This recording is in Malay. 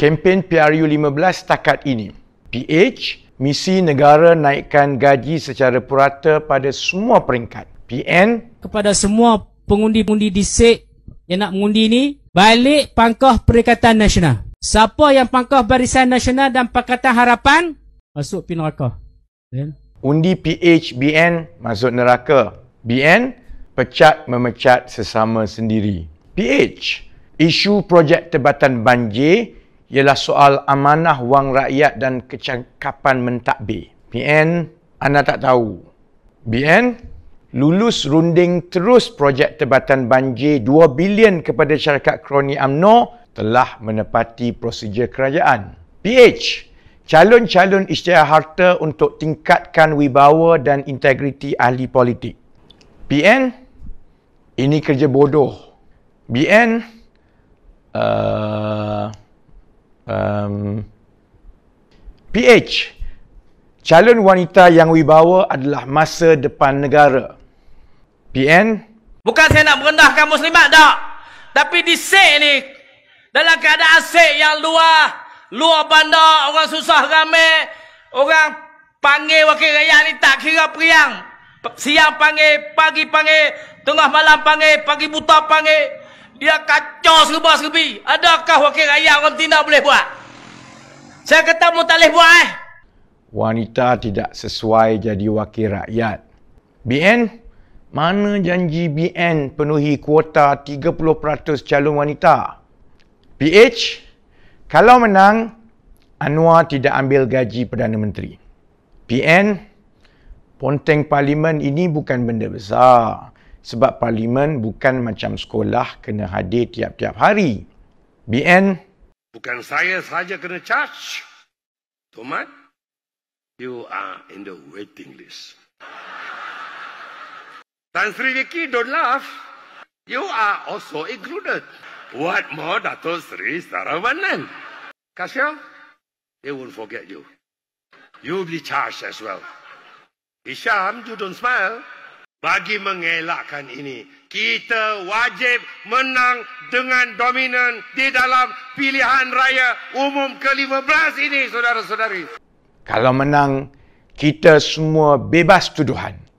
kempen PRU15 setakat ini. PH, misi negara naikkan gaji secara purata pada semua peringkat. PN, kepada semua pengundi-pengundi di SIG yang nak mengundi ini balik pangkah Perikatan Nasional. Siapa yang pangkah Barisan Nasional dan Pakatan Harapan, masuk pin neraka. Kan? Undi PH, BN, masuk neraka. BN, pecat memecat sesama sendiri. PH, isu projek tebatan banjir ialah soal amanah wang rakyat dan kecakapan mentadbir. PN, anda tak tahu. BN, lulus runding terus projek tebatan banjir 2 bilion kepada syarikat kroni UMNO telah menepati prosedur kerajaan. PH, calon-calon isytihar harta untuk tingkatkan wibawa dan integriti ahli politik. PN, ini kerja bodoh. BN, Uh, um, PH calon wanita yang wibawa adalah masa depan negara PN bukan saya nak merendahkan muslimat tak tapi di sek ni dalam keadaan sek yang luar luar bandar orang susah ramai orang panggil wakil rakyat ni tak kira periang siang panggil pagi panggil tengah malam panggil pagi buta panggil dia kacau serba serbi adakah wakil rakyat orang tina boleh buat saya kata mu tak boleh buat eh wanita tidak sesuai jadi wakil rakyat BN mana janji BN penuhi kuota 30% calon wanita PH kalau menang Anwar tidak ambil gaji Perdana Menteri PN Ponteng parlimen ini bukan benda besar sebab parlimen bukan macam sekolah kena hadir tiap-tiap hari. BN bukan saya saja kena charge. Tomat you are in the waiting list. Tan Sri Vicky, don't laugh. You are also included. What more, Dato' Sri Saravanan? Kasio, they won't forget you. You'll be charged as well. Hisham, you don't smile bagi mengelakkan ini kita wajib menang dengan dominan di dalam pilihan raya umum ke-15 ini saudara-saudari kalau menang kita semua bebas tuduhan